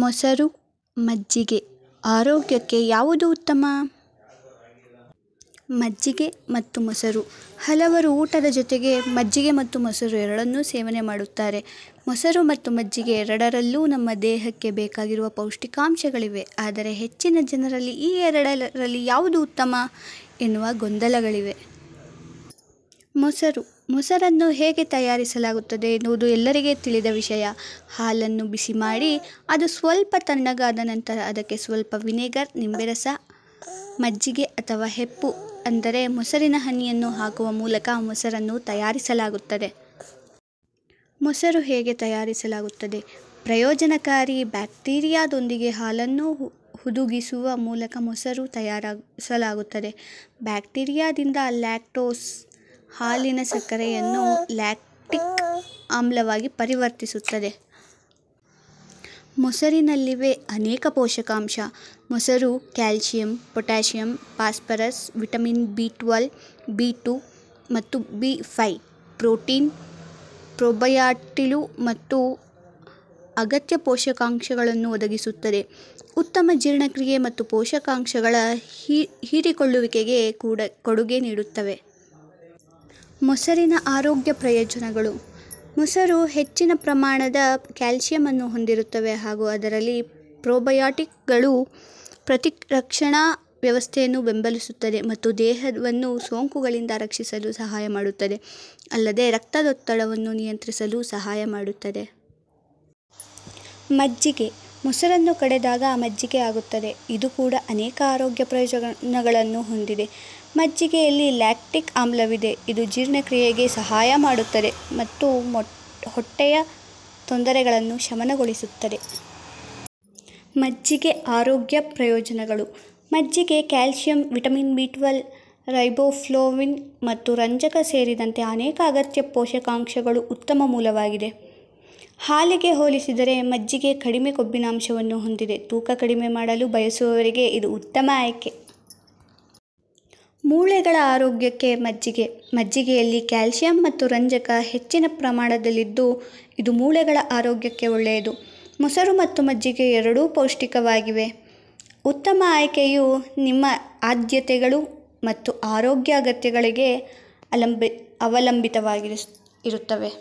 ಮೊಸರು ಮಜ್ಜಿಗೆ ಆರೋಗ್ಯಕ್ಕೆ ಯಾವುದು ಉತ್ತಮ ಮಜ್ಜಿಗೆ ಮತ್ತು ಮೊಸರು ಹಲವರು ಊಟದ ಜೊತೆಗೆ ಮಜ್ಜಿಗೆ ಮತ್ತು ಮೊಸರು ಎರಡನ್ನೂ ಸೇವನೆ ಮಾಡುತ್ತಾರೆ ಮೊಸರು ಮತ್ತು ಮಜ್ಜಿಗೆ ಎರಡರಲ್ಲೂ ನಮ್ಮ ದೇಹಕ್ಕೆ ಬೇಕಾಗಿರುವ ಪೌಷ್ಟಿಕಾಂಶಗಳಿವೆ ಆದರೆ ಹೆಚ್ಚಿನ ಜನರಲ್ಲಿ ಈ ಎರಡರಲ್ಲಿ ಯಾವುದು ಉತ್ತಮ ಎನ್ನುವ ಗೊಂದಲಗಳಿವೆ ಮೊಸರು ಮೊಸರನ್ನು ಹೇಗೆ ತಯಾರಿಸಲಾಗುತ್ತದೆ ಎನ್ನುವುದು ಎಲ್ಲರಿಗೆ ತಿಳಿದ ವಿಷಯ ಹಾಲನ್ನು ಬಿಸಿ ಮಾಡಿ ಅದು ಸ್ವಲ್ಪ ತಣ್ಣಗಾದ ನಂತರ ಅದಕ್ಕೆ ಸ್ವಲ್ಪ ವಿನೆಗರ್ ರಸ ಮಜ್ಜಿಗೆ ಅಥವಾ ಹೆಪ್ಪು ಅಂದರೆ ಮೊಸರಿನ ಹನಿಯನ್ನು ಹಾಕುವ ಮೂಲಕ ಮೊಸರನ್ನು ತಯಾರಿಸಲಾಗುತ್ತದೆ ಮೊಸರು ಹೇಗೆ ತಯಾರಿಸಲಾಗುತ್ತದೆ ಪ್ರಯೋಜನಕಾರಿ ಬ್ಯಾಕ್ಟೀರಿಯಾದೊಂದಿಗೆ ಹಾಲನ್ನು ಹುದುಗಿಸುವ ಮೂಲಕ ಮೊಸರು ತಯಾರಿಸಲಾಗುತ್ತದೆ ಬ್ಯಾಕ್ಟೀರಿಯಾದಿಂದ ಲ್ಯಾಕ್ಟೋಸ್ ಹಾಲಿನ ಸಕ್ಕರೆಯನ್ನು ಲ್ಯಾಕ್ಟಿಕ್ ಆಮ್ಲವಾಗಿ ಪರಿವರ್ತಿಸುತ್ತದೆ ಮೊಸರಿನಲ್ಲಿವೆ ಅನೇಕ ಪೋಷಕಾಂಶ ಮೊಸರು calcium potassium phosphorus vitamin B twelve B two ಮತ್ತು ಬಿ ಫೈ ಪ್ರೋಟೀನ್ ಪ್ರೊಬಯಾಟಿಲು ಮತ್ತು ಅಗತ್ಯ ಪೋಷಕಾಂಶಗಳನ್ನು ಒದಗಿಸುತ್ತದೆ ಉತ್ತಮ ಜೀರ್ಣಕ್ರಿಯೆ ಮತ್ತು ಪೋಷಕಾಂಶಗಳ ಹೀರಿಕೊಳ್ಳುವಿಕೆಗೆ ಕೂಡ ಕೊಡುಗೆ ನೀಡುತ್ತವೆ ಮೊಸರಿನ ಆರೋಗ್ಯ ಪ್ರಯೋಜನಗಳು ಮೊಸರು ಹೆಚ್ಚಿನ ಪ್ರಮಾಣದ ಅನ್ನು ಹೊಂದಿರುತ್ತವೆ ಹಾಗೂ ಅದರಲ್ಲಿ ಪ್ರೋಬಯಾಟಿಕ್ಗಳು ಪ್ರತಿರಕ್ಷಣಾ ವ್ಯವಸ್ಥೆಯನ್ನು ಬೆಂಬಲಿಸುತ್ತದೆ ಮತ್ತು ದೇಹವನ್ನು ಸೋಂಕುಗಳಿಂದ ರಕ್ಷಿಸಲು ಸಹಾಯ ಮಾಡುತ್ತದೆ ಅಲ್ಲದೆ ರಕ್ತದೊತ್ತಡವನ್ನು ನಿಯಂತ್ರಿಸಲು ಸಹಾಯ ಮಾಡುತ್ತದೆ ಮಜ್ಜಿಗೆ ಮೊಸರನ್ನು ಕಡೆದಾಗ ಮಜ್ಜಿಗೆ ಆಗುತ್ತದೆ ಇದು ಕೂಡ ಅನೇಕ ಆರೋಗ್ಯ ಪ್ರಯೋಜನಗಳನ್ನು ಹೊಂದಿದೆ ಮಜ್ಜಿಗೆಯಲ್ಲಿ ಲ್ಯಾಕ್ಟಿಕ್ ಆಮ್ಲವಿದೆ ಇದು ಜೀರ್ಣಕ್ರಿಯೆಗೆ ಸಹಾಯ ಮಾಡುತ್ತದೆ ಮತ್ತು ಹೊಟ್ಟೆಯ ತೊಂದರೆಗಳನ್ನು ಶಮನಗೊಳಿಸುತ್ತದೆ ಮಜ್ಜಿಗೆ ಆರೋಗ್ಯ ಪ್ರಯೋಜನಗಳು ಮಜ್ಜಿಗೆ calcium vitamin B twelve riboflavin ಮತ್ತು ರಂಜಕ ಸೇರಿದಂತೆ ಅನೇಕ ಅಗತ್ಯ ಪೋಷಕಾಂಶಗಳು ಉತ್ತಮ ಮೂಲವಾಗಿದೆ ಹಾಲಿಗೆ ಹೋಲಿಸಿದರೆ ಮಜ್ಜಿಗೆ ಕಡಿಮೆ ಕೊಬ್ಬಿನಾಂಶವನ್ನು ಹೊಂದಿದೆ ತೂಕ ಕಡಿಮೆ ಮಾಡಲು ಬಯಸುವವರಿಗೆ ಇದು ಉತ್ತಮ ಆಯ್ಕೆ ಮೂಳೆಗಳ ಆರೋಗ್ಯಕ್ಕೆ ಮಜ್ಜಿಗೆ ಮಜ್ಜಿಗೆಯಲ್ಲಿ ಕ್ಯಾಲ್ಸಿಯಂ ಮತ್ತು ರಂಜಕ ಹೆಚ್ಚಿನ ಪ್ರಮಾಣದಲ್ಲಿದ್ದು ಇದು ಮೂಳೆಗಳ ಆರೋಗ್ಯಕ್ಕೆ ಒಳ್ಳೆಯದು ಮೊಸರು ಮತ್ತು ಮಜ್ಜಿಗೆ ಎರಡೂ ಪೌಷ್ಟಿಕವಾಗಿವೆ ಉತ್ತಮ ಆಯ್ಕೆಯು ನಿಮ್ಮ ಆದ್ಯತೆಗಳು ಮತ್ತು ಆರೋಗ್ಯ ಅಗತ್ಯಗಳಿಗೆ ಅಲಂಬಿ ಅವಲಂಬಿತವಾಗಿ ಇರುತ್ತವೆ